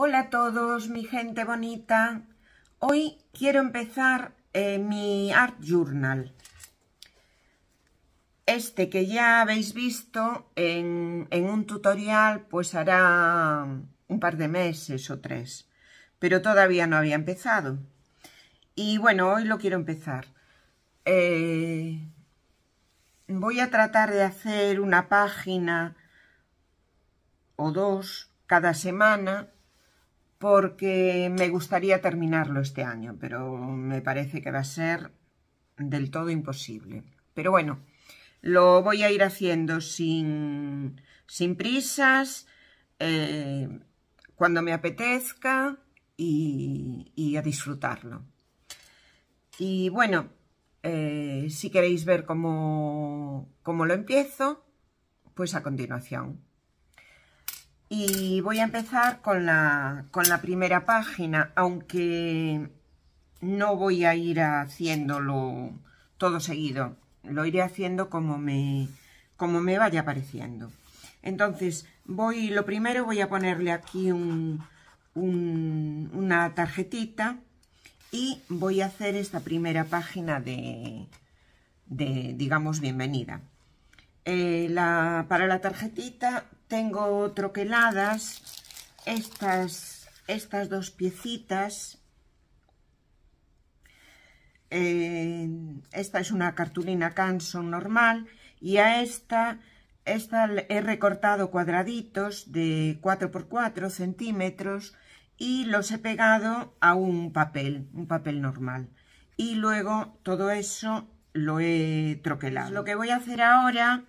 Hola a todos, mi gente bonita. Hoy quiero empezar eh, mi Art Journal. Este que ya habéis visto en, un tutorial, pues hará un par de meses o tres. Pero todavía no había empezado. Y bueno, hoy lo quiero empezar. Eh, voy a tratar de hacer una página o dos cada semana porque me gustaría terminarlo este año, pero me parece que va a ser del todo imposible. Pero bueno, lo voy a ir haciendo sin, sin prisas, eh, cuando me apetezca y, a disfrutarlo. Y bueno, eh, si queréis ver cómo, cómo lo empiezo, pues a continuación. Y voy a empezar con la, primera página, aunque no voy a ir haciéndolo todo seguido. Lo iré haciendo como me, como me vaya apareciendo. Entonces, voy, lo primero voy a ponerle aquí un, una tarjetita y voy a hacer esta primera página de, de digamos, bienvenida. Eh, la, para la tarjetita tengo troqueladas estas, dos piecitas. Eh, esta es una cartulina Canson normal y a esta, esta he recortado cuadraditos de 4x4 centímetros y los he pegado a un papel, un papel normal. Y luego todo eso lo he troquelado. Lo que voy a hacer ahora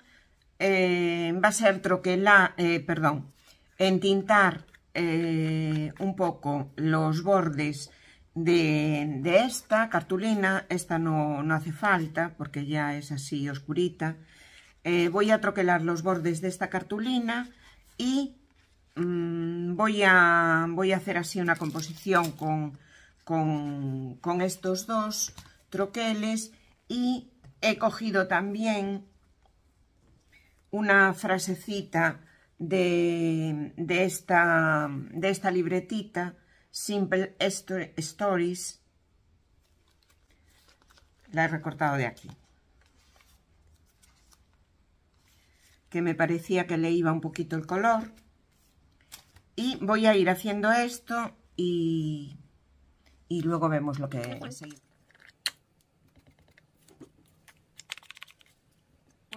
eh, va a ser troquelar, eh, perdón, entintar eh, un poco los bordes de, esta cartulina, esta no, no, hace falta porque ya es así oscurita, voy a troquelar los bordes de esta cartulina y mm, voy, a, voy a hacer así una composición con, con, con estos dos troqueles y he cogido también una frasecita de, esta, de esta libretita, Simple Stories, la he recortado de aquí, que me parecía que le iba un poquito el color, y voy a ir haciendo esto y, y luego vemos lo que...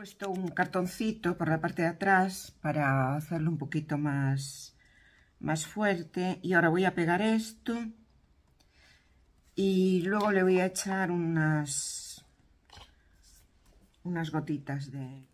puesto un cartoncito por la parte de atrás para hacerlo un poquito más, más fuerte. Y ahora voy a pegar esto. Y luego le voy a echar unas, unas gotitas de...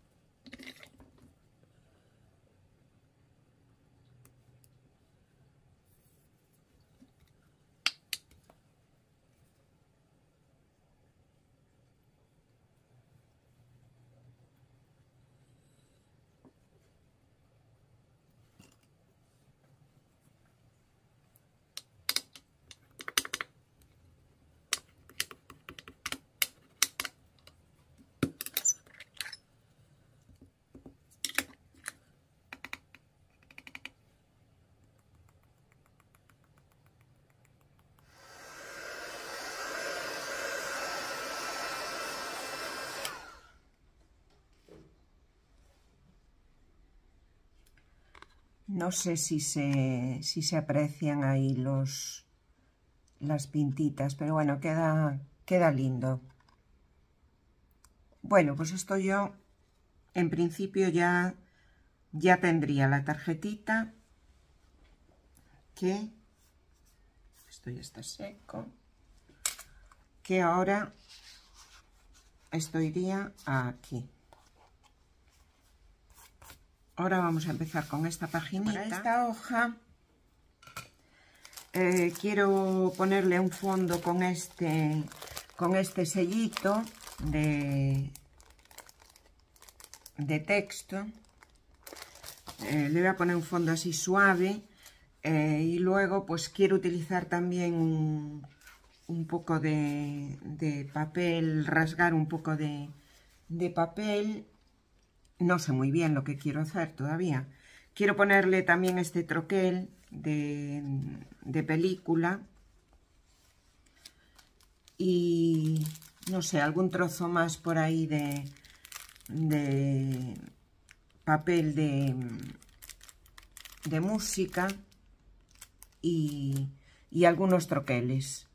No sé si se, aprecian ahí los, las pintitas, pero bueno, queda, queda lindo. Bueno, pues esto yo en principio ya, ya tendría la tarjetita que esto ya está seco que ahora esto iría aquí Ahora vamos a empezar con esta página. esta hoja eh, quiero ponerle un fondo con este, con este sellito de, de texto. Eh, le voy a poner un fondo así suave eh, y luego pues quiero utilizar también un, poco de, papel, rasgar un poco de, de papel no sé muy bien lo que quiero hacer todavía. Quiero ponerle también este troquel de, película. Y no sé, algún trozo más por ahí de, papel de, de música y, algunos troqueles.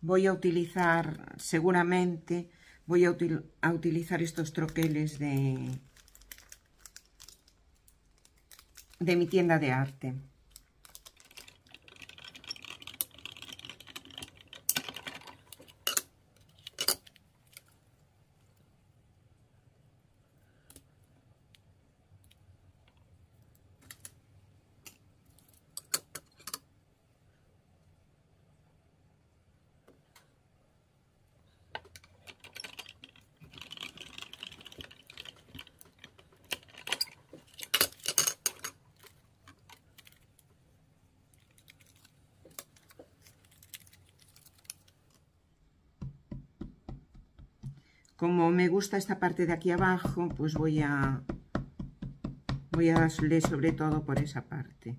Voy a utilizar, seguramente, voy a, a utilizar estos troqueles de, de mi tienda de arte. como me gusta esta parte de aquí abajo, pues voy a, voy a darle sobre todo por esa parte.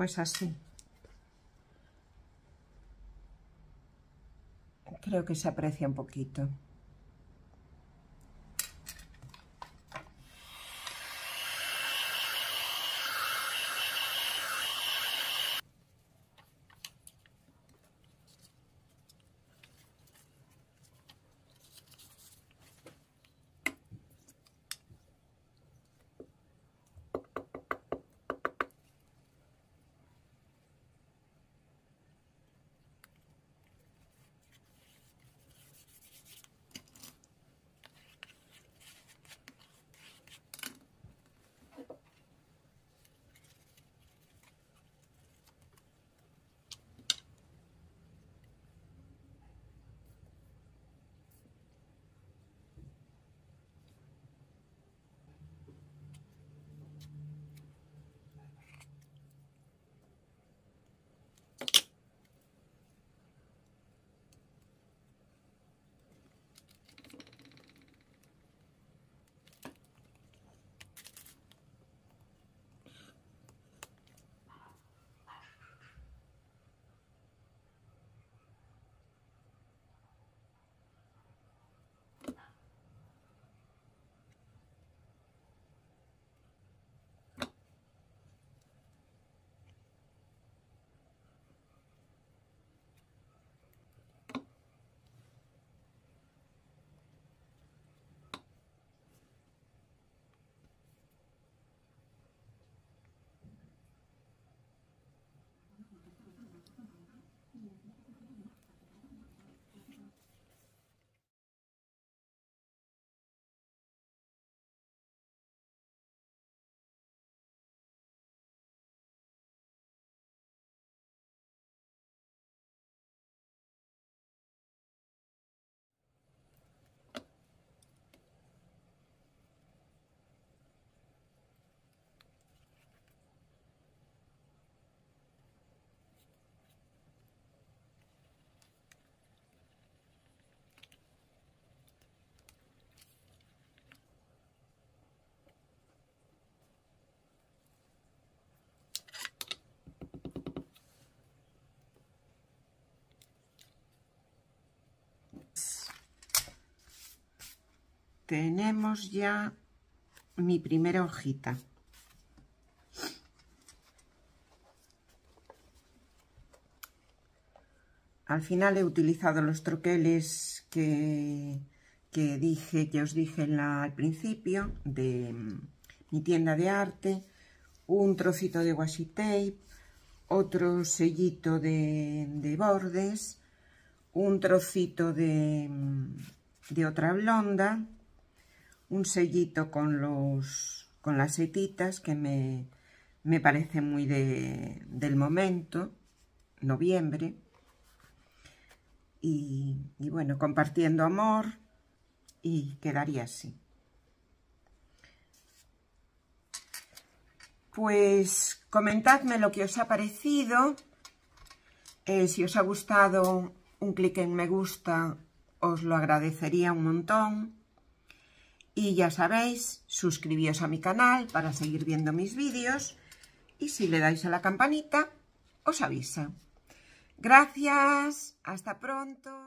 pues así creo que se aprecia un poquito tenemos ya mi primera hojita. Al final he utilizado los troqueles que, dije, que os dije al principio de mm, mi tienda de arte, un trocito de washi tape, otro sellito de, bordes, un trocito de mm, otra blonda, un sellito con, los, con las setitas que me, me parece muy del momento, noviembre. Y, bueno, compartiendo amor y quedaría así. Pues comentadme lo que os ha parecido, eh, si os ha gustado un clic en me gusta os lo agradecería un montón y ya sabéis, suscribíos a mi canal para seguir viendo mis vídeos y si le dais a la campanita, os avisa. Gracias, hasta pronto.